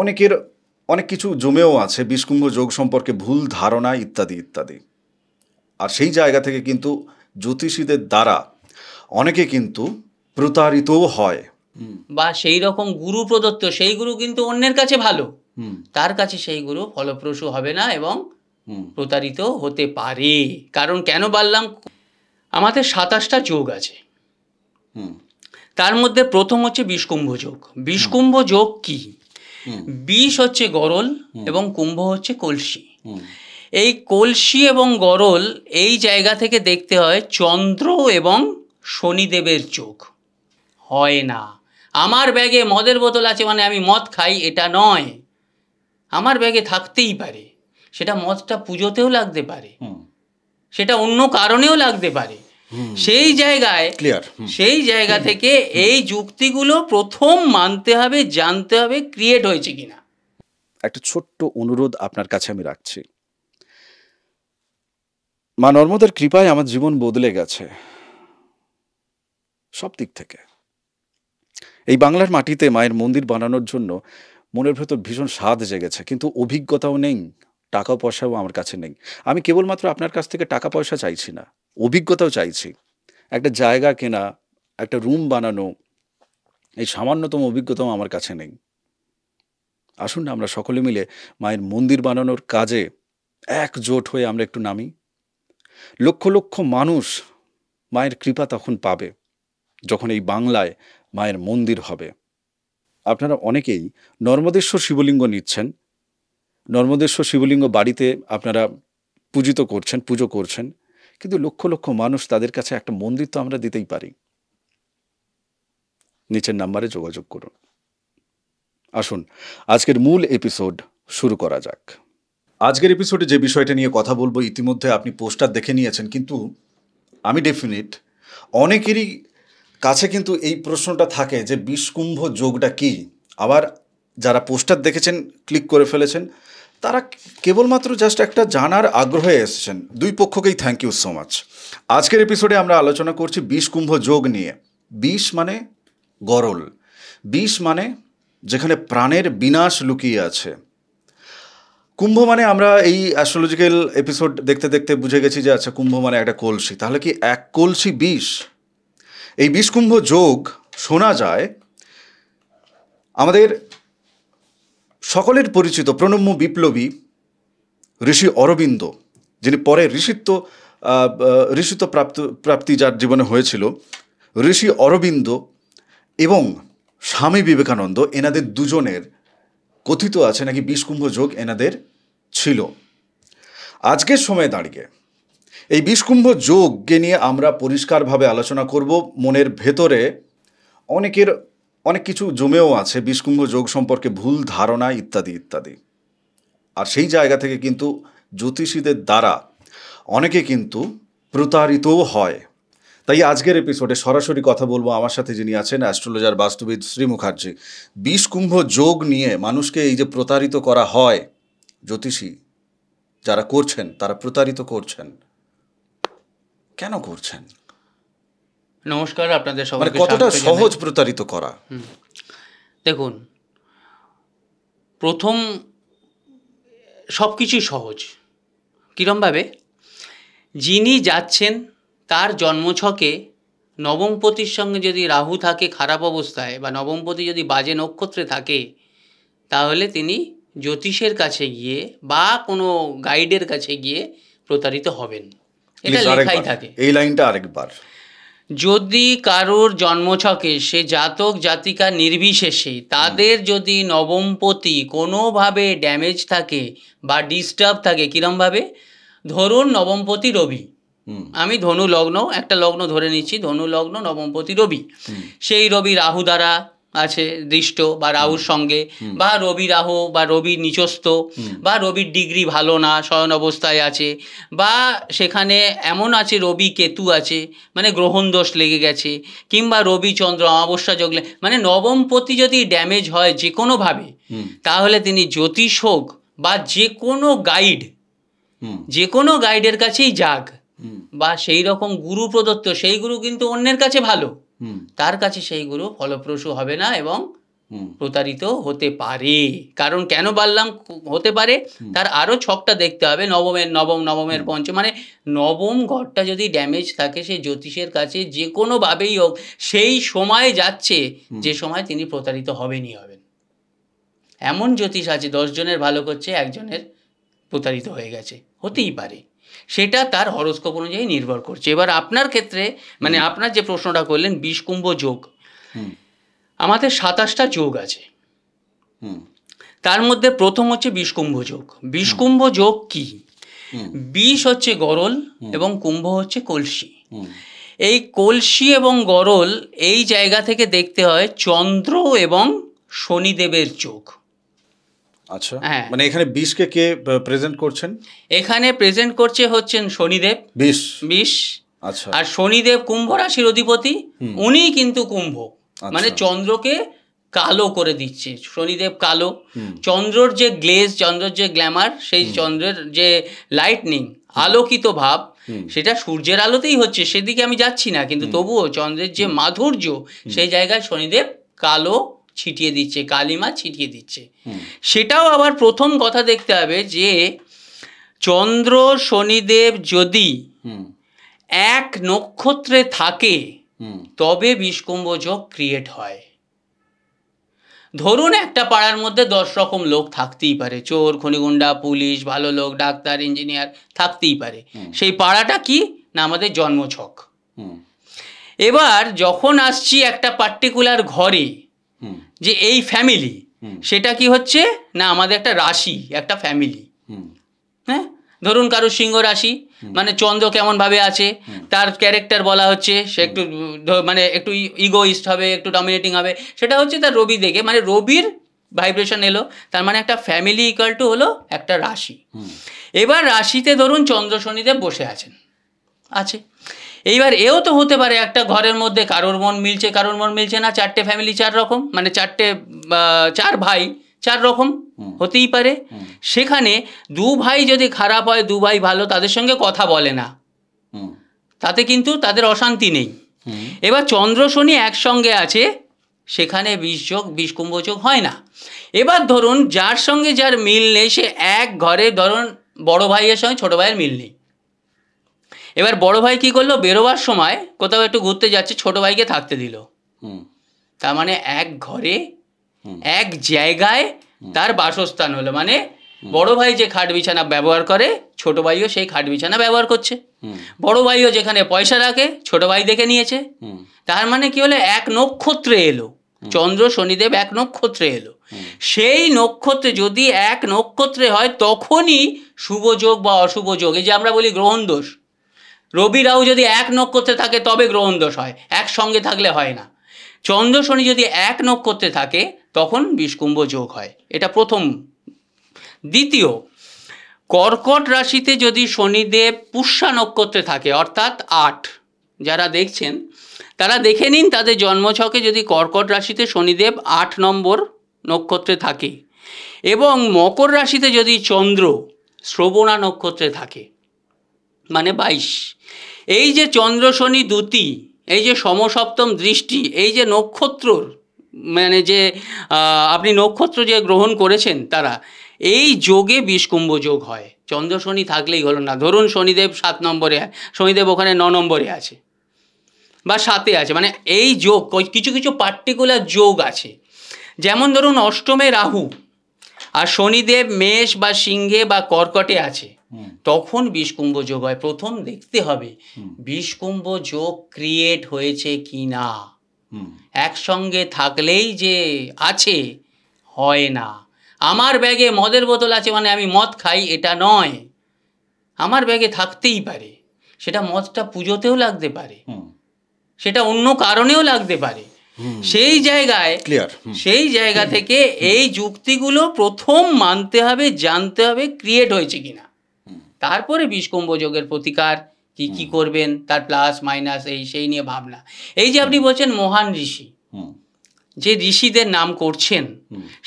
অনেকের অনেক কিছু জমেও আছে বিষকুম্ভ যোগ সম্পর্কে ভুল ধারণা ইত্যাদি ইত্যাদি আর সেই জায়গা থেকে কিন্তু জ্যোতিষীদের দ্বারা অনেকে কিন্তু প্রতারিতও হয় বা সেই রকম গুরু প্রদত্ত সেই গুরু কিন্তু অন্যের কাছে ভালো তার কাছে সেই গুরু ফলপ্রসূ হবে না এবং প্রতারিত হতে পারে কারণ কেন বললাম আমাদের সাতাশটা যোগ আছে তার মধ্যে প্রথম হচ্ছে বিষকুম্ভ যোগ বিষকুম্ভ যোগ কী বিষ হচ্ছে গরল এবং কুম্ভ হচ্ছে কলসি এই কলসি এবং গরল এই জায়গা থেকে দেখতে হয় চন্দ্র এবং শনিদেবের চোখ হয় না আমার ব্যাগে মদের বোতল আছে মানে আমি মদ খাই এটা নয় আমার ব্যাগে থাকতেই পারে সেটা মদটা পুজোতেও লাগতে পারে সেটা অন্য কারণেও লাগতে পারে সেই জায়গায় ক্লিয়ার সেই জায়গা থেকে এই যুক্তিগুলো প্রথম মানতে হবে জানতে হবে ক্রিয়েট হয়েছে কিনা একটা ছোট্ট অনুরোধ আপনার কাছে আমি রাখছি মা নর্মদার কৃপায় আমার জীবন বদলে গেছে সব দিক থেকে এই বাংলার মাটিতে মায়ের মন্দির বানানোর জন্য মনের ভেতর ভীষণ স্বাদ জেগেছে কিন্তু অভিজ্ঞতাও নেই টাকা পয়সাও আমার কাছে নেই আমি কেবলমাত্র আপনার কাছ থেকে টাকা পয়সা চাইছি না অভিজ্ঞতাও চাইছি একটা জায়গা কেনা একটা রুম বানানো এই সামান্যতম অভিজ্ঞতাও আমার কাছে নেই আসুন না আমরা সকলে মিলে মায়ের মন্দির বানানোর কাজে একজোট হয়ে আমরা একটু নামি লক্ষ লক্ষ মানুষ মায়ের কৃপা তখন পাবে যখন এই বাংলায় মায়ের মন্দির হবে আপনারা অনেকেই নর্মদেশ্বর শিবলিঙ্গ নিচ্ছেন নর্মদেশ্বর শিবলিঙ্গ বাড়িতে আপনারা পূজিত করছেন পুজো করছেন কিন্তু লক্ষ লক্ষ মানুষ তাদের কাছে একটা মন্দির তো আমরা দিতেই পারি নিচের নাম্বারে যোগাযোগ করুন আসুন আজকের মূল এপিসোড শুরু করা যাক আজকের এপিসোডে যে বিষয়টা নিয়ে কথা বলবো ইতিমধ্যে আপনি পোস্টার দেখে নিয়েছেন কিন্তু আমি ডেফিনিট অনেকেরই কাছে কিন্তু এই প্রশ্নটা থাকে যে বিষকুম্ভ যোগটা কি আবার যারা পোস্টার দেখেছেন ক্লিক করে ফেলেছেন তারা কেবলমাত্র জাস্ট একটা জানার আগ্রহে এসেছেন দুই পক্ষকেই থ্যাংক ইউ সো মাচ আজকের এপিসোডে আমরা আলোচনা করছি বিষ কুম্ভ যোগ নিয়ে বিষ মানে গরল বিষ মানে যেখানে প্রাণের বিনাশ লুকিয়ে আছে কুম্ভ মানে আমরা এই অ্যাস্ট্রোলজিক্যাল এপিসোড দেখতে দেখতে বুঝে গেছি যে আচ্ছা কুম্ভ মানে একটা কলসি তাহলে কি এক কলসি বিষ এই বিষকুম্ভ যোগ শোনা যায় আমাদের সকলের পরিচিত প্রণম্য বিপ্লবী ঋষি অরবিন্দ যিনি পরে ঋষিত্ব ঋষিত্ব প্রাপ্ত প্রাপ্তি যার জীবনে হয়েছিল ঋষি অরবিন্দ এবং স্বামী বিবেকানন্দ এনাদের দুজনের কথিত আছে নাকি বিষকুম্ভ যোগ এনাদের ছিল আজকের সময়ে দাঁড়িয়ে এই বিষকুম্ভ যোগকে নিয়ে আমরা পরিষ্কারভাবে আলোচনা করব মনের ভেতরে অনেকের অনেক কিছু জমেও আছে বিষকুম্ভ যোগ সম্পর্কে ভুল ধারণা ইত্যাদি ইত্যাদি আর সেই জায়গা থেকে কিন্তু জ্যোতিষীদের দ্বারা অনেকে কিন্তু প্রতারিতও হয় তাই আজকের এপিসোডে সরাসরি কথা বলবো আমার সাথে যিনি আছেন অ্যাস্ট্রোলজার বাস্তুবিদ শ্রী মুখার্জি বিষকুম্ভ যোগ নিয়ে মানুষকে এই যে প্রতারিত করা হয় জ্যোতিষী যারা করছেন তারা প্রতারিত করছেন কেন করছেন নমস্কার আপনাদের সবাই মানে কতটা সহজ প্রতারিত করা দেখুন প্রথম সব কিছুই সহজ কীরমভাবে যিনি যাচ্ছেন তার জন্মছকে নবমপতির সঙ্গে যদি রাহু থাকে খারাপ অবস্থায় বা নবমপতি যদি বাজে নক্ষত্রে থাকে তাহলে তিনি জ্যোতিষের কাছে গিয়ে বা কোনো গাইডের কাছে গিয়ে প্রতারিত হবেন এটা লেখাই থাকে এই লাইনটা আরেকবার যদি কারোর জন্মছকে সে জাতক জাতিকা নির্বিশেষে তাদের যদি নবমপতি কোনোভাবে ড্যামেজ থাকে বা ডিস্টার্ব থাকে কীরমভাবে ধরুন নবমপতি রবি আমি ধনু লগ্ন একটা লগ্ন ধরে নিচ্ছি ধনু লগ্ন নবমপতি রবি সেই রবি রাহু দ্বারা আছে দৃষ্ট বা রাহুর সঙ্গে বা রবি রাহু বা রবি নিচস্থ বা রবির ডিগ্রি ভালো না শয়ন অবস্থায় আছে বা সেখানে এমন আছে রবি কেতু আছে মানে গ্রহণ দোষ লেগে গেছে কিংবা রবি চন্দ্র অমাবস্যা যোগলে মানে নবমপতি যদি ড্যামেজ হয় যে কোনোভাবে তাহলে তিনি জ্যোতিষ হোক বা যে কোনো গাইড যে কোনো গাইডের কাছেই যাক বা সেই রকম গুরু প্রদত্ত সেই গুরু কিন্তু অন্যের কাছে ভালো তার কাছে সেই গুরু ফলপ্রসূ হবে না এবং প্রতারিত হতে পারে কারণ কেন বললাম হতে পারে তার আরও ছকটা দেখতে হবে নবমের নবম নবমের পঞ্চম মানে নবম ঘরটা যদি ড্যামেজ থাকে সে জ্যোতিষের কাছে যে কোনোভাবেই হোক সেই সময় যাচ্ছে যে সময় তিনি প্রতারিত হবেনই হবেন এমন জ্যোতিষ আছে দশজনের ভালো করছে একজনের প্রতারিত হয়ে গেছে হতেই পারে সেটা তার হরস্কোপ অনুযায়ী নির্ভর করছে এবার আপনার ক্ষেত্রে মানে আপনার যে প্রশ্নটা করলেন বিষকুম্ভ যোগ আমাদের সাতাশটা যোগ আছে তার মধ্যে প্রথম হচ্ছে বিষকুম্ভ যোগ বিষকুম্ভ যোগ কি বিষ হচ্ছে গরল এবং কুম্ভ হচ্ছে কলসি এই কলসি এবং গরল এই জায়গা থেকে দেখতে হয় চন্দ্র এবং শনিদেবের যোগ আচ্ছা। হ্যাঁ। মানে এখানে বিষকে কে প্রেজেন্ট করছেন এখানে প্রেজেন্ট করছে হচ্ছেন শনিদেব বিষ বিষ আচ্ছা আর শনিদেব কুম্ভ কিন্তু কুম্ভ আচ্ছা। মানে চন্দ্রকে কালো করে দিচ্ছে শনিদেব কালো চন্দ্রর যে গ্লেজ চন্দ্রর যে গ্ল্যামার সেই চন্দ্রের যে লাইটনিং আলোকিত ভাব সেটা সূর্যের আলোতেই হচ্ছে সেদিকে আমি যাচ্ছি না কিন্তু তবুও চন্দ্রের যে মাধুর্য সেই জায়গায় শনিদেব কালো ছিটিয়ে দিচ্ছে কালিমা ছিটিয়ে দিচ্ছে সেটাও আবার প্রথম কথা দেখতে হবে যে চন্দ্র শনিদেব যদি এক নক্ষত্রে থাকে তবে বিষকুম্ভ যোগ ক্রিয়েট হয় ধরুন একটা পাড়ার মধ্যে দশ রকম লোক থাকতেই পারে চোর খনিগুন্ডা পুলিশ ভালো লোক ডাক্তার ইঞ্জিনিয়ার থাকতেই পারে সেই পাড়াটা কি না আমাদের জন্মছক এবার যখন আসছি একটা পার্টিকুলার ঘরে যে এই ফ্যামিলি সেটা কি হচ্ছে না আমাদের একটা রাশি একটা ফ্যামিলি হ্যাঁ ধরুন কারো সিংহ রাশি মানে চন্দ্র কেমন ভাবে আছে তার ক্যারেক্টার বলা হচ্ছে সে একটু মানে একটু ইগোইস্ট হবে একটু ডমিনেটিং হবে সেটা হচ্ছে তার রবি দেখে মানে রবির ভাইব্রেশন এলো তার মানে একটা ফ্যামিলি ইকুয়াল টু হলো একটা রাশি এবার রাশিতে ধরুন চন্দ্র শনিদেব বসে আছেন আছে এইবার এও তো হতে পারে একটা ঘরের মধ্যে কারোর মন মিলছে কারোর মন মিলছে না চারটে ফ্যামিলি চার রকম মানে চারটে চার ভাই চার রকম হতেই পারে সেখানে দু ভাই যদি খারাপ হয় দু ভাই ভালো তাদের সঙ্গে কথা বলে না তাতে কিন্তু তাদের অশান্তি নেই এবার চন্দ্র শনি একসঙ্গে আছে সেখানে বিষযোগ বিষকুম্ভযোগ হয় না এবার ধরুন যার সঙ্গে যার মিল নেই সে এক ঘরে ধরুন বড় ভাইয়ের সঙ্গে ছোট ভাইয়ের মিল নেই এবার বড় ভাই কি করলো বেরোবার সময় কোথাও একটু ঘুরতে যাচ্ছে ছোট ভাইকে থাকতে দিল তার মানে এক ঘরে এক জায়গায় তার বাসস্থান হলো মানে বড় ভাই যে খাট বিছানা ব্যবহার করে ছোট ভাইও সেই খাট বিছানা ব্যবহার করছে বড় ভাইও যেখানে পয়সা রাখে ছোট ভাই দেখে নিয়েছে তার মানে কি হলো এক নক্ষত্রে এলো চন্দ্র শনিদেব এক নক্ষত্রে এলো সেই নক্ষত্রে যদি এক নক্ষত্রে হয় তখনই শুভ যোগ বা অশুভ যোগ এই যে আমরা বলি গ্রহণ দোষ রবি রাহু যদি এক নক্ষত্রে থাকে তবে গ্রহণ দোষ হয় একসঙ্গে থাকলে হয় না চন্দ্র শনি যদি এক নক্ষত্রে থাকে তখন বিষকুম্ভ যোগ হয় এটা প্রথম দ্বিতীয় কর্কট রাশিতে যদি শনিদেব পুষ্যা নক্ষত্রে থাকে অর্থাৎ আট যারা দেখছেন তারা দেখে নিন তাদের জন্মছকে যদি কর্কট রাশিতে শনিদেব আট নম্বর নক্ষত্রে থাকে এবং মকর রাশিতে যদি চন্দ্র শ্রবণা নক্ষত্রে থাকে মানে বাইশ এই যে চন্দ্র শনি দ্যুতি এই যে সমসপ্তম দৃষ্টি এই যে নক্ষত্রর মানে যে আপনি নক্ষত্র যে গ্রহণ করেছেন তারা এই যোগে বিষকুম্ভ যোগ হয় চন্দ্র শনি থাকলেই হলো না ধরুন শনিদেব সাত নম্বরে শনিদেব ওখানে ন নম্বরে আছে বা সাতে আছে মানে এই যোগ কিছু কিছু পার্টিকুলার যোগ আছে যেমন ধরুন অষ্টমে রাহু আর শনিদেব মেষ বা সিংহে বা কর্কটে আছে তখন বিষকুম্ভ যোগ হয় প্রথম দেখতে হবে বিষকুম্ভ যোগ ক্রিয়েট হয়েছে কি না একসঙ্গে থাকলেই যে আছে হয় না আমার ব্যাগে মদের বোতল আছে মানে আমি মদ খাই এটা নয় আমার ব্যাগে থাকতেই পারে সেটা মদটা পুজোতেও লাগতে পারে সেটা অন্য কারণেও লাগতে পারে সেই জায়গায় সেই জায়গা থেকে এই যুক্তিগুলো প্রথম মানতে হবে জানতে হবে ক্রিয়েট হয়েছে কিনা তারপরে বিষকুম্ভ যোগের প্রতিকার কি কি করবেন তার প্লাস মাইনাস এই সেই নিয়ে ভাবনা এই যে আপনি বলছেন মহান ঋষি যে ঋষিদের নাম করছেন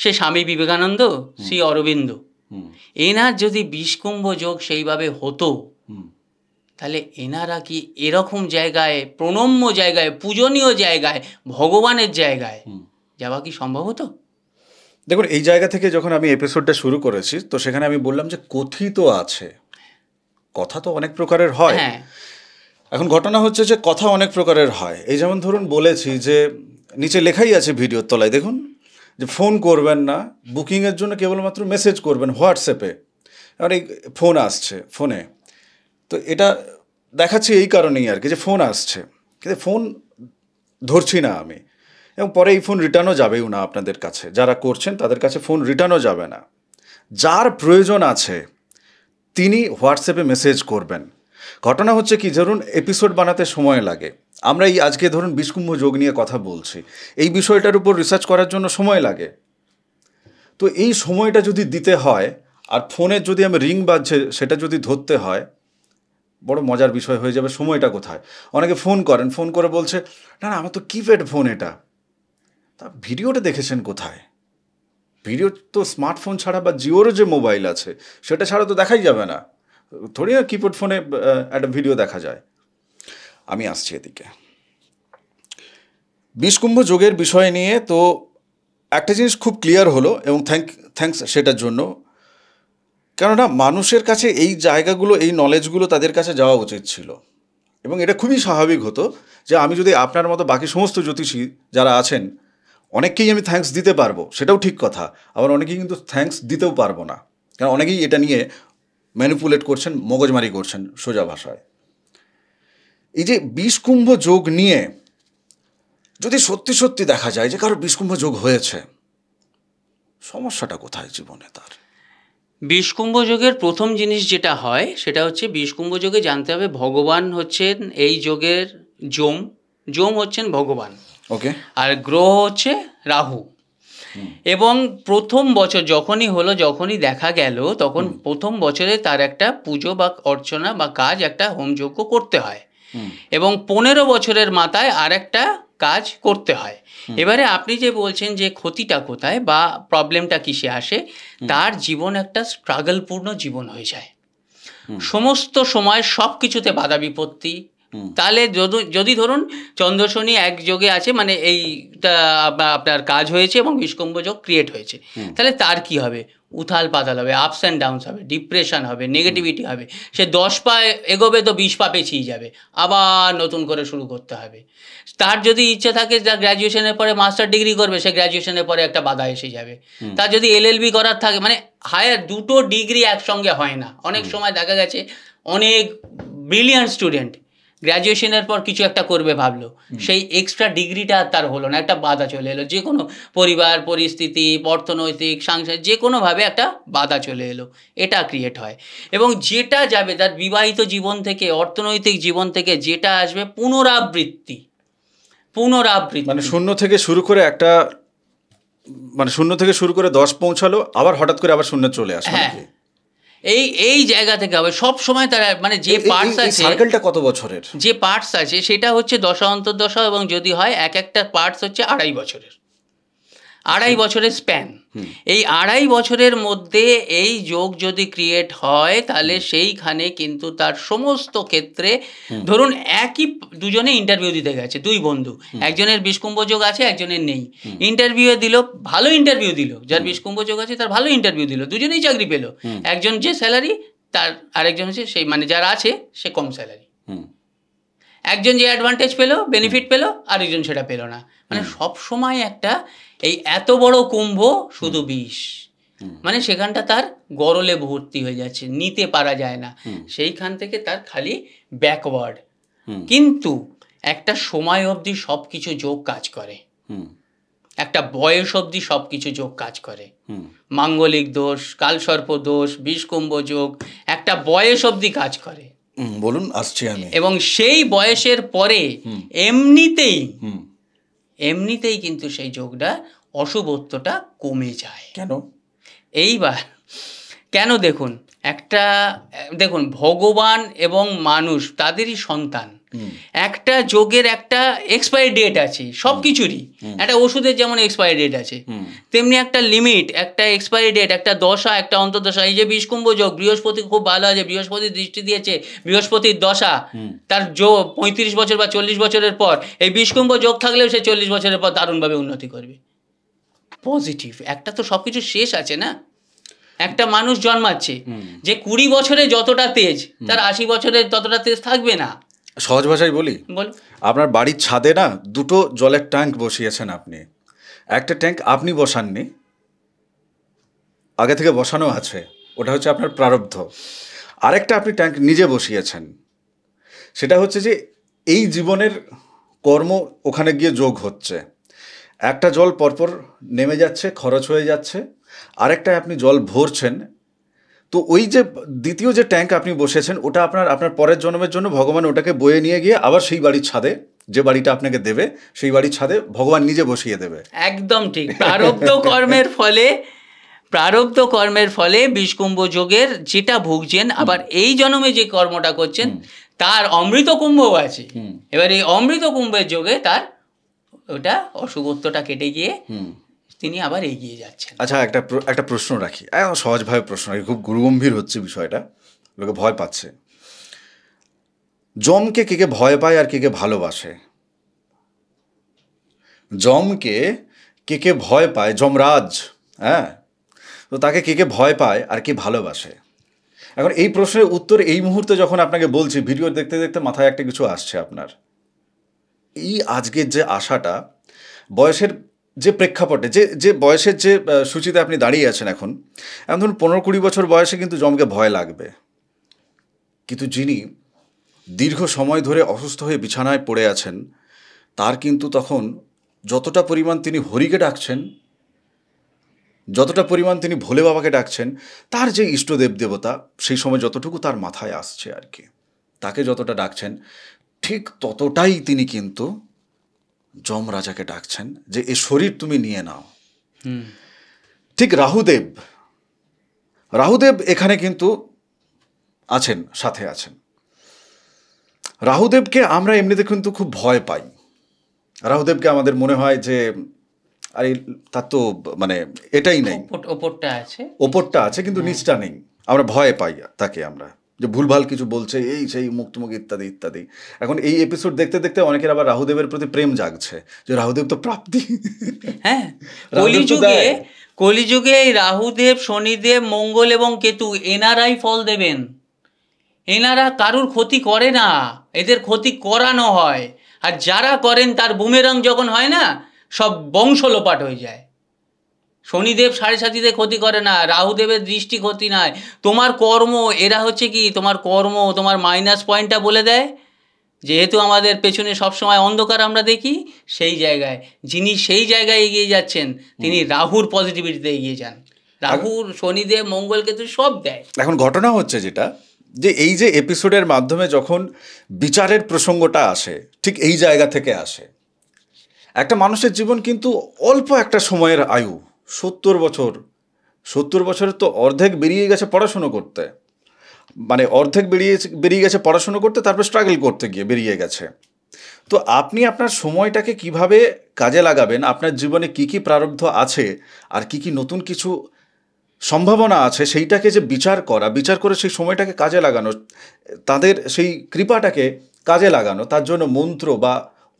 সে স্বামী বিবেকানন্দ শ্রী অরবিন্দ এনার যদি বিষকুম্ভ যোগ সেইভাবে হতো তাহলে এনারা কি এরকম জায়গায় প্রণম্য জায়গায় পূজনীয় জায়গায় ভগবানের জায়গায় যাওয়া কি সম্ভব হতো দেখুন এই জায়গা থেকে যখন আমি এপিসোডটা শুরু করেছি তো সেখানে আমি বললাম যে কথিত আছে কথা তো অনেক প্রকারের হয় হ্যাঁ। এখন ঘটনা হচ্ছে যে কথা অনেক প্রকারের হয় এই যেমন ধরুন বলেছি যে নিচে লেখাই আছে ভিডিওর তলায় দেখুন যে ফোন করবেন না বুকিংয়ের জন্য কেবলমাত্র মেসেজ করবেন হোয়াটসঅ্যাপে এই মানে ফোন আসছে ফোনে তো এটা দেখাচ্ছি এই কারণেই আর কি যে ফোন আসছে কিন্তু ফোন ধরছি না আমি এবং পরে এই ফোন রিটার্নও যাবেও না আপনাদের কাছে যারা করছেন তাদের কাছে ফোন রিটার্নও যাবে না যার প্রয়োজন আছে তিনি হোয়াটসঅ্যাপে মেসেজ করবেন ঘটনা হচ্ছে কি ধরুন এপিসোড বানাতে সময় লাগে আমরা এই আজকে ধরুন বিষকুম্ভ যোগ নিয়ে কথা বলছি এই বিষয়টার উপর রিসার্চ করার জন্য সময় লাগে তো এই সময়টা যদি দিতে হয় আর ফোনের যদি আমি রিং বাজছে সেটা যদি ধরতে হয় বড় মজার বিষয় হয়ে যাবে সময়টা কোথায় অনেকে ফোন করেন ফোন করে বলছে না না আমার তো কিপ্যাড ফোন এটা তা ভিডিওটা দেখেছেন কোথায় পিরিয়ড তো স্মার্টফোন ছাড়া বা জিওরও যে মোবাইল আছে সেটা ছাড়া তো দেখাই যাবে না থোড়ি না কিপ্যাড ফোনে একটা ভিডিও দেখা যায় আমি আসছি এদিকে বিষকুম্ভ যোগের বিষয় নিয়ে তো একটা জিনিস খুব ক্লিয়ার হলো এবং থ্যাংক থ্যাংকস সেটার জন্য কেননা মানুষের কাছে এই জায়গাগুলো এই নলেজগুলো তাদের কাছে যাওয়া উচিত ছিল এবং এটা খুবই স্বাভাবিক হতো যে আমি যদি আপনার মতো বাকি সমস্ত জ্যোতিষী যারা আছেন অনেককেই আমি থ্যাঙ্কস দিতে পারবো সেটাও ঠিক কথা আবার অনেকেই কিন্তু থ্যাঙ্কস দিতেও পারবো না কারণ অনেকেই এটা নিয়ে ম্যানিপুলেট করছেন মগজমারি করছেন সোজা ভাষায় এই যে বিষকুম্ভ যোগ নিয়ে যদি সত্যি সত্যি দেখা যায় যে কারো বিষকুম্ভ যোগ হয়েছে সমস্যাটা কোথায় জীবনে তার বিষকুম্ভ যোগের প্রথম জিনিস যেটা হয় সেটা হচ্ছে বিষকুম্ভ যোগে জানতে হবে ভগবান হচ্ছেন এই যোগের যোম যোম হচ্ছেন ভগবান ওকে আর গ্রহ হচ্ছে রাহু এবং প্রথম বছর যখনই হলো যখনই দেখা গেল তখন প্রথম বছরে তার একটা পুজো বা অর্চনা বা কাজ একটা হোমযজ্ঞ করতে হয় এবং পনেরো বছরের মাথায় আর একটা কাজ করতে হয় এবারে আপনি যে বলছেন যে ক্ষতিটা কোথায় বা প্রবলেমটা কিসে আসে তার জীবন একটা স্ট্রাগলপূর্ণ জীবন হয়ে যায় সমস্ত সময় সব কিছুতে বাধা বিপত্তি তাহলে যদি ধরুন চন্দ্রশনি একযোগে আছে মানে এই আপনার কাজ হয়েছে এবং বিষ্কম্ব যোগ ক্রিয়েট হয়েছে তাহলে তার কি হবে উথাল পাতাল হবে আপস অ্যান্ড ডাউনস হবে ডিপ্রেশন হবে নেগেটিভিটি হবে সে দশ পা এগোবে তো বিশ পা পেছিয়ে যাবে আবার নতুন করে শুরু করতে হবে তার যদি ইচ্ছে থাকে যা গ্র্যাজুয়েশনের পরে মাস্টার ডিগ্রি করবে সে গ্র্যাজুয়েশনের পরে একটা বাধা এসে যাবে তার যদি এলএলবি করার থাকে মানে হায়ার দুটো ডিগ্রি একসঙ্গে হয় না অনেক সময় দেখা গেছে অনেক ব্রিলিয়ান্ট স্টুডেন্ট গ্র্যাজুয়েশনের পর কিছু একটা করবে ভাবলো সেই এক্সট্রা ডিগ্রিটা আর তার হলো না একটা বাধা চলে এলো যে কোনো পরিবার পরিস্থিতি অর্থনৈতিক সাংসার যে কোনোভাবে একটা বাধা চলে এলো এটা ক্রিয়েট হয় এবং যেটা যাবে তার বিবাহিত জীবন থেকে অর্থনৈতিক জীবন থেকে যেটা আসবে পুনরাবৃত্তি পুনরাবৃত্তি মানে শূন্য থেকে শুরু করে একটা মানে শূন্য থেকে শুরু করে দশ পৌঁছালো আবার হঠাৎ করে আবার শূন্য চলে আসে হ্যাঁ এই এই জায়গা থেকে হবে সব সময় তারা মানে যে পার্টস আছে সার্কেলটা কত বছরের যে পার্টস আছে সেটা হচ্ছে দশা অন্তর্দশা এবং যদি হয় এক একটা পার্টস হচ্ছে আড়াই বছরের আড়াই আচ্ছা। বছরের স্প্যান এই আড়াই বছরের মধ্যে এই যোগ যদি ক্রিয়েট হয় তাহলে সেইখানে কিন্তু তার সমস্ত ক্ষেত্রে ধরুন একই দুজনে ইন্টারভিউ দিতে গেছে দুই বন্ধু একজনের বিষকুম্ভ যোগ আছে একজনের নেই ইন্টারভিউ দিল ভালো ইন্টারভিউ দিল যার বিষকুম্ভ যোগ আছে তার ভালো ইন্টারভিউ দিল দুজনেই চাকরি পেলো একজন যে স্যালারি তার আরেকজন হচ্ছে সেই মানে যার আছে সে কম স্যালারি একজন যে অ্যাডভান্টেজ পেলো বেনিফিট পেলো আরেকজন সেটা পেলো না মানে সব সময় একটা এই এত বড় কুম্ভ শুধু বিষ মানে সেখানটা তার গরলে ভর্তি হয়ে যাচ্ছে নিতে পারা যায় না সেইখান থেকে তার খালি ব্যাকওয়ার্ড কিন্তু একটা সময় অবধি সব কিছু যোগ কাজ করে একটা বয়স অবধি সব কিছু যোগ কাজ করে মাঙ্গলিক দোষ কালসর্প দোষ বিষকুম্ভ যোগ একটা বয়স অবধি কাজ করে বলুন আসছি আমি এবং সেই বয়সের পরে এমনিতেই এমনিতেই কিন্তু সেই যোগটা অশুভত্বটা কমে যায় কেন এইবার কেন দেখুন একটা দেখুন ভগবান এবং মানুষ তাদেরই সন্তান একটা যোগের একটা এক্সপায়ারি ডেট আছে সব কিছুরই একটা ওষুধের যেমন এক্সপায়ারি ডেট আছে তেমনি একটা লিমিট একটা এক্সপায়ারি ডেট একটা দশা একটা অন্তর্দশা এই যে বিষকুম্ভ যোগ বৃহস্পতি খুব ভালো আছে বৃহস্পতি দৃষ্টি দিয়েছে বৃহস্পতির দশা তার যোগ পঁয়ত্রিশ বছর বা চল্লিশ বছরের পর এই বিষকুম্ভ যোগ থাকলেও সে চল্লিশ বছরের পর দারুণভাবে উন্নতি করবে পজিটিভ একটা তো সব কিছু শেষ আছে না একটা মানুষ জন্মাচ্ছে যে কুড়ি বছরে যতটা তেজ তার আশি বছরে ততটা তেজ থাকবে না সহজ ভাষায় বলি বল আপনার বাড়ির ছাদে না দুটো জলের ট্যাঙ্ক বসিয়েছেন আপনি একটা ট্যাঙ্ক আপনি বসাননি আগে থেকে বসানো আছে ওটা হচ্ছে আপনার প্রারব্ধ আরেকটা আপনি ট্যাঙ্ক নিজে বসিয়েছেন সেটা হচ্ছে যে এই জীবনের কর্ম ওখানে গিয়ে যোগ হচ্ছে একটা জল পরপর নেমে যাচ্ছে খরচ হয়ে যাচ্ছে আরেকটা আপনি জল ভরছেন তো ওই যে দ্বিতীয় যে ট্যাঙ্ক আপনি বসেছেন ওটা আপনার আপনার পরের জন্মের জন্য ভগবান ওটাকে বয়ে নিয়ে গিয়ে আবার সেই বাড়ির ছাদে যে বাড়িটা আপনাকে দেবে সেই বাড়ির ছাদে ভগবান নিজে বসিয়ে দেবে একদম ঠিক প্রারব্ধ কর্মের ফলে প্রারব্ধ কর্মের ফলে বিষকুম্ভ যোগের যেটা ভুগছেন আবার এই জন্মে যে কর্মটা করছেন তার অমৃত কুম্ভও আছে এবার এই অমৃত কুম্ভের যোগে তার ওটা অশুভত্বটা কেটে গিয়ে তিনি আবার এগিয়ে যাচ্ছেন আচ্ছা একটা একটা প্রশ্ন রাখি একদম সহজভাবে প্রশ্ন রাখি খুব গুরুগম্ভীর হচ্ছে বিষয়টা লোকে ভয় পাচ্ছে জমকে কে কে ভয় পায় আর কে কে ভালোবাসে জমকে কে কে ভয় পায় যমরাজ হ্যাঁ তো তাকে কে কে ভয় পায় আর কে ভালোবাসে এখন এই প্রশ্নের উত্তর এই মুহূর্তে যখন আপনাকে বলছি ভিডিও দেখতে দেখতে মাথায় একটা কিছু আসছে আপনার এই আজকের যে আশাটা বয়সের যে প্রেক্ষাপটে যে যে বয়সের যে সূচিতে আপনি দাঁড়িয়ে আছেন এখন এমন ধরুন পনেরো কুড়ি বছর বয়সে কিন্তু জমকে ভয় লাগবে কিন্তু যিনি দীর্ঘ সময় ধরে অসুস্থ হয়ে বিছানায় পড়ে আছেন তার কিন্তু তখন যতটা পরিমাণ তিনি হরিকে ডাকছেন যতটা পরিমাণ তিনি ভোলে বাবাকে ডাকছেন তার যে ইষ্টদেব দেবতা সেই সময় যতটুকু তার মাথায় আসছে আর কি তাকে যতটা ডাকছেন ঠিক ততটাই তিনি কিন্তু যম রাজাকে ডাকছেন যে এ শরীর তুমি নিয়ে নাও ঠিক রাহুদেব রাহুদেব এখানে কিন্তু আছেন সাথে আছেন রাহুদেবকে আমরা এমনিতে কিন্তু খুব ভয় পাই রাহুদেবকে আমাদের মনে হয় যে আরে তার তো মানে এটাই নেই ওপরটা আছে ওপরটা আছে কিন্তু হ্যাঁ। নিচটা নেই আমরা ভয় পাই তাকে আমরা যে ভুলভাল কিছু বলছে এই সেই মুক্তমুখ ইত্যাদি ইত্যাদি এখন এই এপিসোড দেখতে দেখতে অনেকের আবার রাহুদেবের প্রতি প্রেম জাগছে যে রাহুদেব তো প্রাপ্তি হ্যাঁ কলিযুগে কলিযুগে রাহুদেব শনিদেব মঙ্গল এবং কেতু এনারাই ফল দেবেন এনারা কারুর ক্ষতি করে না এদের ক্ষতি করানো হয় আর যারা করেন তার বুমেরং যখন হয় না সব বংশ লোপাট হয়ে যায় শনিদেব সাড়ে সাতিতে ক্ষতি করে না রাহুদেবের দৃষ্টি ক্ষতি নয় তোমার কর্ম এরা হচ্ছে কি তোমার কর্ম তোমার মাইনাস পয়েন্টটা বলে দেয় যেহেতু আমাদের পেছনে সবসময় অন্ধকার আমরা দেখি সেই জায়গায় যিনি সেই জায়গায় এগিয়ে যাচ্ছেন তিনি রাহুর পজিটিভিটিতে এগিয়ে যান রাহুর শনিদেব মঙ্গলকে তো সব দেয় এখন ঘটনা হচ্ছে যেটা যে এই যে এপিসোডের মাধ্যমে যখন বিচারের প্রসঙ্গটা আসে ঠিক এই জায়গা থেকে আসে একটা মানুষের জীবন কিন্তু অল্প একটা সময়ের আয়ু সত্তর বছর সত্তর বছরের তো অর্ধেক বেরিয়ে গেছে পড়াশুনো করতে মানে অর্ধেক বেরিয়ে বেরিয়ে গেছে পড়াশুনো করতে তারপর স্ট্রাগল করতে গিয়ে বেরিয়ে গেছে তো আপনি আপনার সময়টাকে কিভাবে কাজে লাগাবেন আপনার জীবনে কি কি প্রারব্ধ আছে আর কি কি নতুন কিছু সম্ভাবনা আছে সেইটাকে যে বিচার করা বিচার করে সেই সময়টাকে কাজে লাগানো তাদের সেই কৃপাটাকে কাজে লাগানো তার জন্য মন্ত্র বা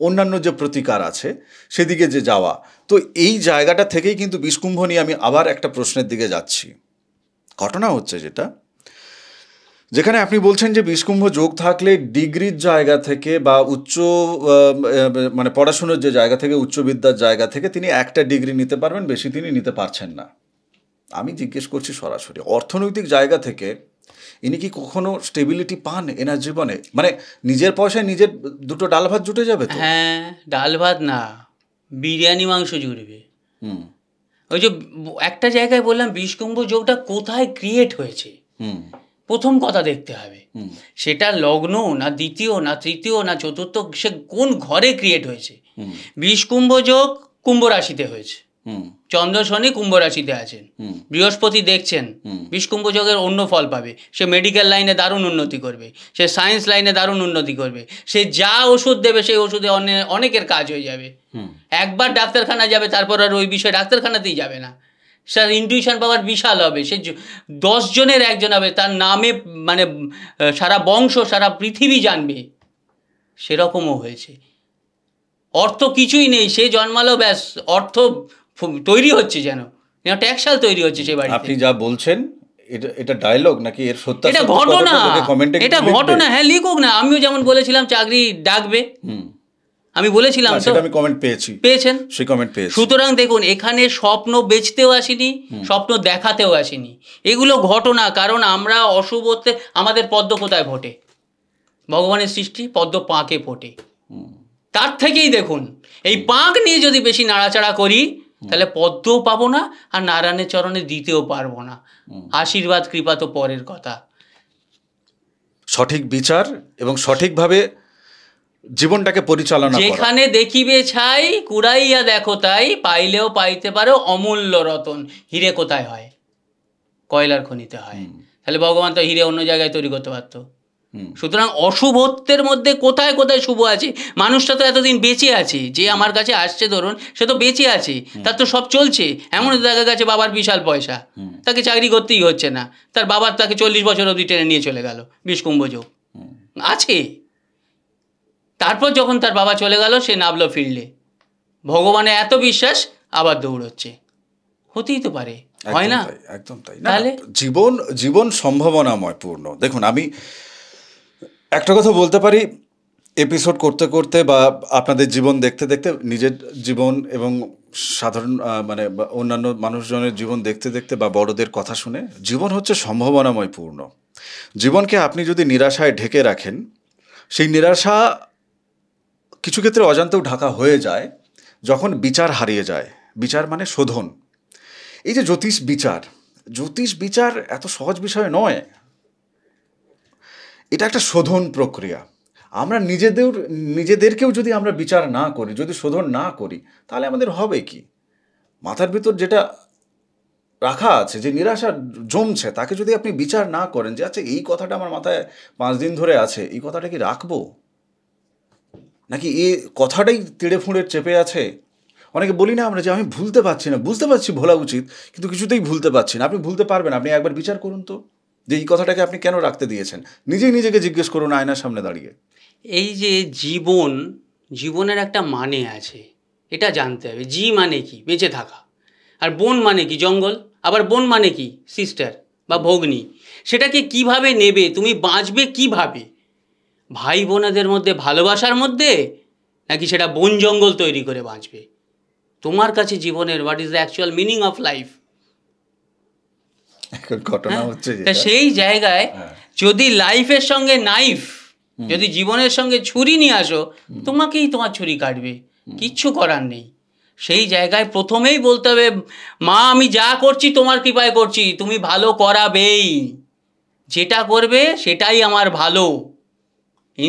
অন্যান্য যে প্রতিকার আছে সেদিকে যে যাওয়া তো এই জায়গাটা থেকেই কিন্তু বিষকুম্ভ নিয়ে আমি আবার একটা প্রশ্নের দিকে যাচ্ছি ঘটনা হচ্ছে যেটা যেখানে আপনি বলছেন যে বিষকুম্ভ যোগ থাকলে ডিগ্রির জায়গা থেকে বা উচ্চ মানে পড়াশুনোর যে জায়গা থেকে উচ্চবিদ্যার জায়গা থেকে তিনি একটা ডিগ্রি নিতে পারবেন বেশি তিনি নিতে পারছেন না আমি জিজ্ঞেস করছি সরাসরি অর্থনৈতিক জায়গা থেকে ইনি কি কখনো স্টেবিলিটি পান এনার জীবনে মানে নিজের পয়সায় নিজের দুটো ডাল ভাত জুটে যাবে হ্যাঁ ডাল ভাত না বিরিয়ানি মাংস জুড়বে ওই যে একটা জায়গায় বললাম বিষকুম্ভ যোগটা কোথায় ক্রিয়েট হয়েছে প্রথম কথা দেখতে হবে সেটা লগ্ন না দ্বিতীয় না তৃতীয় না চতুর্থ সে কোন ঘরে ক্রিয়েট হয়েছে বিষকুম্ভ যোগ কুম্ভ রাশিতে হয়েছে চন্দ্র শনি কুম্ভ রাশিতে আছেন বৃহস্পতি দেখছেন বিষ্কুম্ভ যোগের অন্য ফল পাবে সে মেডিকেল লাইনে দারুণ উন্নতি করবে সে সায়েন্স লাইনে দারুণ উন্নতি করবে সে যা ওষুধ দেবে সেই ওষুধে অনেকের কাজ হয়ে যাবে একবার ডাক্তারখানা যাবে তারপর আর ওই বিষয়ে ডাক্তারখানাতেই যাবে না স্যার ইন্টুইশন পাওয়ার বিশাল হবে সে দশ জনের একজন হবে তার নামে মানে সারা বংশ সারা পৃথিবী জানবে সেরকমও হয়েছে অর্থ কিছুই নেই সে জন্মালো ব্যাস অর্থ তৈরি হচ্ছে যেন যেন ট্যাক্সাল তৈরি হচ্ছে সেই বাড়ি আপনি যা বলছেন এটা এটা ডায়লগ নাকি এর সত্য এটা ঘটনা এটা ঘটনা হ্যাঁ লিখুক না আমিও যেমন বলেছিলাম চাকরি ডাকবে আমি বলেছিলাম তো আমি কমেন্ট পেয়েছি পেয়েছেন সেই কমেন্ট পেয়েছি সুতরাং দেখুন এখানে স্বপ্ন বেচতেও আসিনি স্বপ্ন দেখাতেও আসিনি এগুলো ঘটনা কারণ আমরা অশুভতে আমাদের পদ্ম কোথায় ফোটে ভগবানের সৃষ্টি পদ্ম পাঁকে ফোটে তার থেকেই দেখুন এই পাঁক নিয়ে যদি বেশি নাড়াচাড়া করি তাহলে পদ্মও পাবো না আর নারায়ণের চরণে দিতেও পারবো না আশীর্বাদ কৃপা তো পরের কথা সঠিক বিচার এবং সঠিকভাবে জীবনটাকে পরিচালনা যেখানে দেখিবে ছাই কুড়াইয়া দেখো তাই পাইলেও পাইতে পারো অমূল্য রতন হিরে কোথায় হয় কয়লার খনিতে হয় তাহলে ভগবান তো হিরে অন্য জায়গায় তৈরি করতে পারতো সুতরাং অশুভত্বের মধ্যে কোথায় কোথায় শুভ আছে মানুষটা তো এতদিন বেঁচে আছে যে আমার কাছে আসছে ধরুন সে তো বেঁচে আছে তার তো সব চলছে এমন দেখা গেছে বাবার বিশাল পয়সা তাকে চাকরি করতেই হচ্ছে না তার বাবার তাকে চল্লিশ বছর অবধি টেনে নিয়ে চলে গেল বিষকুম্ভযোগ আছে তারপর যখন তার বাবা চলে গেল সে নামলো ফিল্ডে ভগবানে এত বিশ্বাস আবার দৌড়চ্ছে হতেই তো পারে হয় না একদম তাই জীবন জীবন সম্ভাবনাময় পূর্ণ দেখুন আমি একটা কথা বলতে পারি এপিসোড করতে করতে বা আপনাদের জীবন দেখতে দেখতে নিজের জীবন এবং সাধারণ মানে অন্যান্য মানুষজনের জীবন দেখতে দেখতে বা বড়দের কথা শুনে জীবন হচ্ছে সম্ভাবনাময় পূর্ণ জীবনকে আপনি যদি নিরাশায় ঢেকে রাখেন সেই নিরাশা কিছু ক্ষেত্রে অজান্তেও ঢাকা হয়ে যায় যখন বিচার হারিয়ে যায় বিচার মানে শোধন এই যে জ্যোতিষ বিচার জ্যোতিষ বিচার এত সহজ বিষয় নয় এটা একটা শোধন প্রক্রিয়া আমরা নিজেদের নিজেদেরকেও যদি আমরা বিচার না করি যদি শোধন না করি তাহলে আমাদের হবে কি মাথার ভিতর যেটা রাখা আছে যে নিরাশা জমছে তাকে যদি আপনি বিচার না করেন যে আচ্ছা এই কথাটা আমার মাথায় পাঁচ দিন ধরে আছে এই কথাটা কি রাখবো নাকি এ কথাটাই তেড়ে ফুঁড়ে চেপে আছে অনেকে বলি না আমরা যে আমি ভুলতে পারছি না বুঝতে পারছি ভোলা উচিত কিন্তু কিছুতেই ভুলতে পারছি না আপনি ভুলতে পারবেন আপনি একবার বিচার করুন তো যে এই কথাটাকে আপনি কেন রাখতে দিয়েছেন নিজেই নিজেকে জিজ্ঞেস করুন আয়নার সামনে দাঁড়িয়ে এই যে জীবন জীবনের একটা মানে আছে এটা জানতে হবে জি মানে কি বেঁচে থাকা আর বন মানে কি জঙ্গল আবার বন মানে কি সিস্টার বা ভগ্নি সেটাকে কিভাবে নেবে তুমি বাঁচবে কিভাবে ভাই বোনাদের মধ্যে ভালোবাসার মধ্যে নাকি সেটা বন জঙ্গল তৈরি করে বাঁচবে তোমার কাছে জীবনের what is the actual meaning of life ঘটনা হ্যাঁ? হচ্ছে সেই জায়গায় হ্যাঁ। যদি লাইফের সঙ্গে নাইফ যদি জীবনের সঙ্গে ছুরি নিয়ে আসো তোমাকেই তোমার ছুরি কাটবে কিচ্ছু করার নেই সেই জায়গায় প্রথমেই বলতে হবে মা আমি যা করছি তোমার কৃপায় করছি তুমি ভালো করাবেই যেটা করবে সেটাই আমার ভালো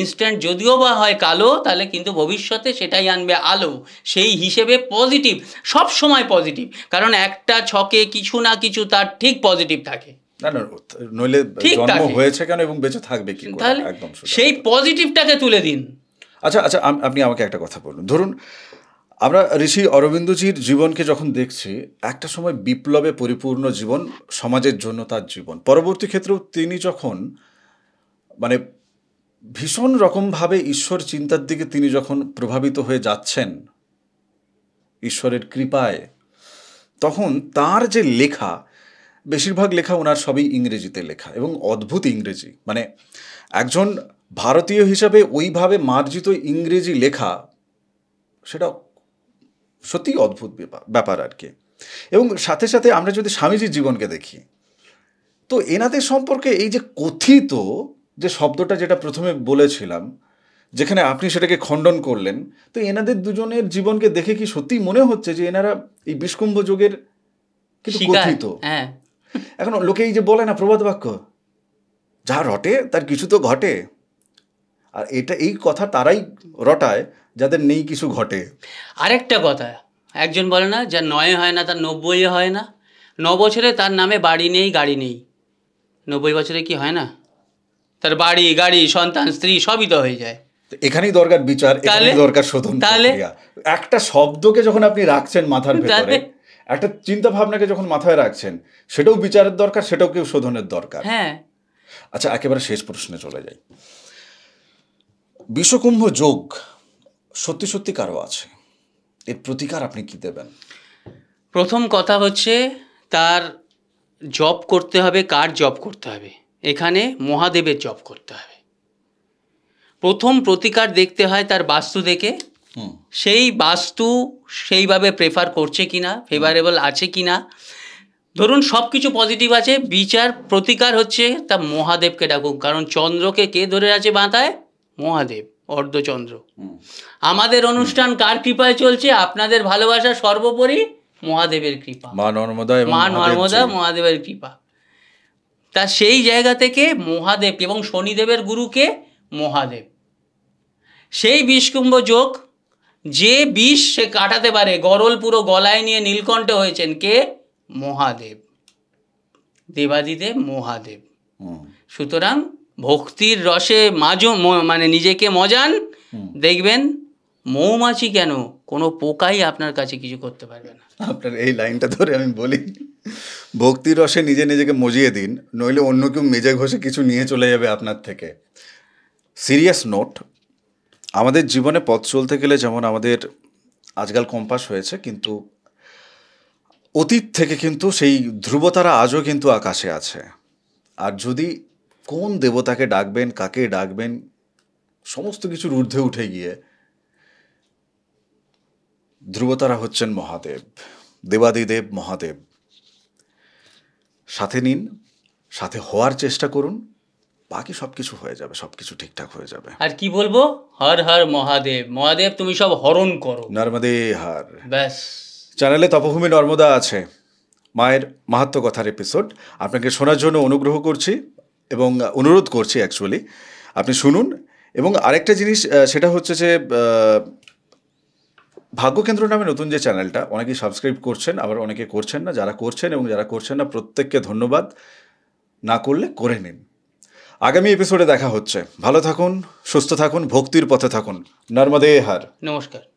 ইনস্ট্যান্ট যদিও বা হয় কালো তাহলে কিন্তু ভবিষ্যতে সেটাই আনবে আলো সেই হিসেবে পজিটিভ সব সময় পজিটিভ কারণ একটা ছকে কিছু না কিছু তার ঠিক পজিটিভ থাকে না না নইলে জন্ম হয়েছে কেন এবং বেঁচে থাকবে কি তাহলে সেই পজিটিভটাকে তুলে দিন আচ্ছা আচ্ছা আপনি আমাকে একটা কথা বলুন ধরুন আমরা ঋষি অরবিন্দজির জীবনকে যখন দেখছি একটা সময় বিপ্লবে পরিপূর্ণ জীবন সমাজের জন্য তার জীবন পরবর্তী ক্ষেত্রেও তিনি যখন মানে ভীষণ রকমভাবে ঈশ্বর চিন্তার দিকে তিনি যখন প্রভাবিত হয়ে যাচ্ছেন ঈশ্বরের কৃপায় তখন তার যে লেখা বেশিরভাগ লেখা ওনার সবই ইংরেজিতে লেখা এবং অদ্ভুত ইংরেজি মানে একজন ভারতীয় হিসাবে ওইভাবে মার্জিত ইংরেজি লেখা সেটা সত্যিই অদ্ভুত ব্যাপার আর কি এবং সাথে সাথে আমরা যদি স্বামীজির জীবনকে দেখি তো এনাদের সম্পর্কে এই যে কথিত যে শব্দটা যেটা প্রথমে বলেছিলাম যেখানে আপনি সেটাকে খণ্ডন করলেন তো এনাদের দুজনের জীবনকে দেখে কি সত্যি মনে হচ্ছে যে এনারা এই বিষ্কুম্ভ যুগের কথিত হ্যাঁ। এখন লোকে এই যে বলে না প্রবাদ বাক্য যা রটে তার কিছু তো ঘটে আর এটা এই কথা তারাই রটায় যাদের নেই কিছু ঘটে আরেকটা কথা একজন বলে না যা নয় হয় না তার নব্বই হয় না ন বছরে তার নামে বাড়ি নেই গাড়ি নেই নব্বই বছরে কি হয় না তার বাড়ি গাড়ি সন্তান স্ত্রী সবই তো হয়ে যায় এখানেই দরকার বিচার দরকার শোধন তাহলে একটা শব্দকে যখন আপনি রাখছেন মাথার ভিতরে একটা চিন্তা ভাবনাকে যখন মাথায় রাখছেন সেটাও বিচারের দরকার সেটাও কেউ শোধনের দরকার হ্যাঁ আচ্ছা একেবারে শেষ প্রশ্নে চলে যাই বিশ্বকুম্ভ যোগ সত্যি সত্যি কারো আছে এর প্রতিকার আপনি কি দেবেন প্রথম কথা হচ্ছে তার জব করতে হবে কার জব করতে হবে এখানে মহাদেবের জপ করতে হবে প্রথম প্রতিকার দেখতে হয় তার বাস্তু দেখে সেই বাস্তু সেইভাবে প্রেফার করছে কিনা ফেভারেবল আছে কিনা ধরুন সব কিছু পজিটিভ আছে বিচার প্রতিকার হচ্ছে তা মহাদেবকে ডাকুক কারণ চন্দ্রকে কে ধরে আছে বাঁধায় মহাদেব অর্ধচন্দ্র আমাদের অনুষ্ঠান কার কৃপায় চলছে আপনাদের ভালোবাসা সর্বোপরি মহাদেবের কৃপা মা নর্মদা মা নর্মদা মহাদেবের কৃপা তা সেই জায়গা থেকে মহাদেব এবং শনিদেবের গুরুকে মহাদেব সেই বিষকুম্ভ যোগ যে বিষ সে কাটাতে পারে গরল পুরো গলায় নিয়ে নীলকণ্ঠ হয়েছেন কে মহাদেব দেবাদিদেব মহাদেব সুতরাং ভক্তির রসে মাঝ মানে নিজেকে মজান দেখবেন মৌমাছি কেন কোনো পোকাই আপনার কাছে কিছু করতে পারবে না আপনার এই লাইনটা ধরে আমি বলি ভক্তি রসে নিজে নিজেকে মজিয়ে দিন নইলে অন্য কেউ মেজে ঘষে কিছু নিয়ে চলে যাবে আপনার থেকে সিরিয়াস নোট আমাদের জীবনে পথ চলতে গেলে যেমন আমাদের আজকাল কম্পাস হয়েছে কিন্তু অতীত থেকে কিন্তু সেই ধ্রুবতারা আজও কিন্তু আকাশে আছে আর যদি কোন দেবতাকে ডাকবেন কাকে ডাকবেন সমস্ত কিছুর ঊর্ধ্বে উঠে গিয়ে ধ্রুবতারা হচ্ছেন মহাদেব দেবাদিদেব মহাদেব সাথে নিন সাথে হওয়ার চেষ্টা করুন বাকি সব কিছু হয়ে যাবে সব কিছু ঠিকঠাক হয়ে যাবে আর কি বলবো হর হর মহাদেব মহাদেব তুমি সব হরণ করো নর্মদে হার ব্যাস চ্যানেলে তপভূমি নর্মদা আছে মায়ের মাহাত্ম কথার এপিসোড আপনাকে শোনার জন্য অনুগ্রহ করছি এবং অনুরোধ করছি অ্যাকচুয়ালি আপনি শুনুন এবং আরেকটা জিনিস সেটা হচ্ছে যে ভাগ্যকেন্দ্র নামে নতুন যে চ্যানেলটা অনেকেই সাবস্ক্রাইব করছেন আবার অনেকে করছেন না যারা করছেন এবং যারা করছেন না প্রত্যেককে ধন্যবাদ না করলে করে নিন আগামী এপিসোডে দেখা হচ্ছে ভালো থাকুন সুস্থ থাকুন ভক্তির পথে থাকুন নর্মদে হার নমস্কার